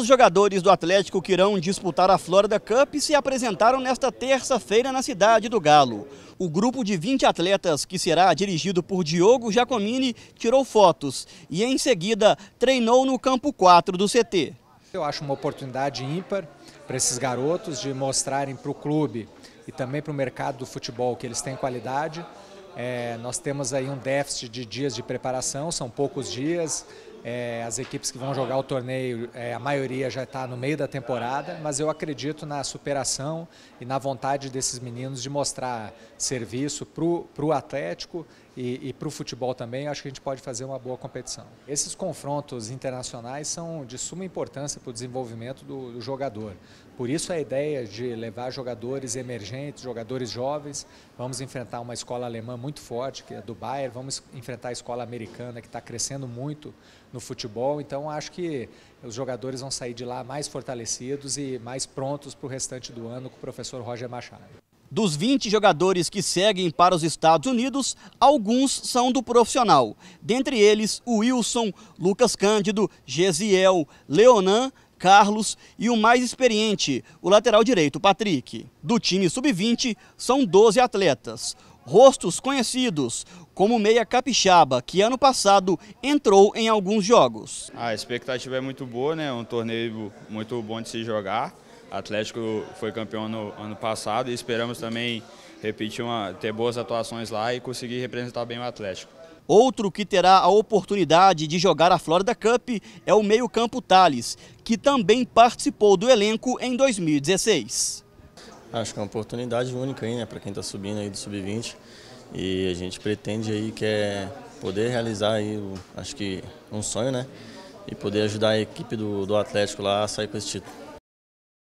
Os jogadores do Atlético que irão disputar a Florida Cup se apresentaram nesta terça-feira na cidade do Galo. O grupo de 20 atletas, que será dirigido por Diogo Giacomini, tirou fotos e, em seguida, treinou no campo 4 do CT. Eu acho uma oportunidade ímpar para esses garotos de mostrarem para o clube e também para o mercado do futebol que eles têm qualidade. É, nós temos aí um déficit de dias de preparação, são poucos dias, é, as equipes que vão jogar o torneio, é, a maioria já está no meio da temporada, mas eu acredito na superação e na vontade desses meninos de mostrar serviço para o Atlético e, e para o futebol também. Acho que a gente pode fazer uma boa competição. Esses confrontos internacionais são de suma importância para o desenvolvimento do, do jogador. Por isso a ideia de levar jogadores emergentes, jogadores jovens, vamos enfrentar uma escola alemã muito forte, que é do Bayern, vamos enfrentar a escola americana, que está crescendo muito no futebol. Então, acho que os jogadores vão sair de lá mais fortalecidos e mais prontos para o restante do ano com o professor Roger Machado. Dos 20 jogadores que seguem para os Estados Unidos, alguns são do profissional. Dentre eles, o Wilson, Lucas Cândido, Gesiel, Leonan, Carlos e o mais experiente, o lateral direito, Patrick. Do time sub-20, são 12 atletas rostos conhecidos, como o meia capixaba, que ano passado entrou em alguns jogos. A expectativa é muito boa, né? um torneio muito bom de se jogar. Atlético foi campeão no ano passado e esperamos também repetir uma, ter boas atuações lá e conseguir representar bem o Atlético. Outro que terá a oportunidade de jogar a Florida Cup é o meio-campo Thales, que também participou do elenco em 2016. Acho que é uma oportunidade única aí, né, para quem está subindo aí do sub-20 e a gente pretende aí que é poder realizar aí, o, acho que um sonho, né, e poder ajudar a equipe do, do Atlético lá a sair com esse título.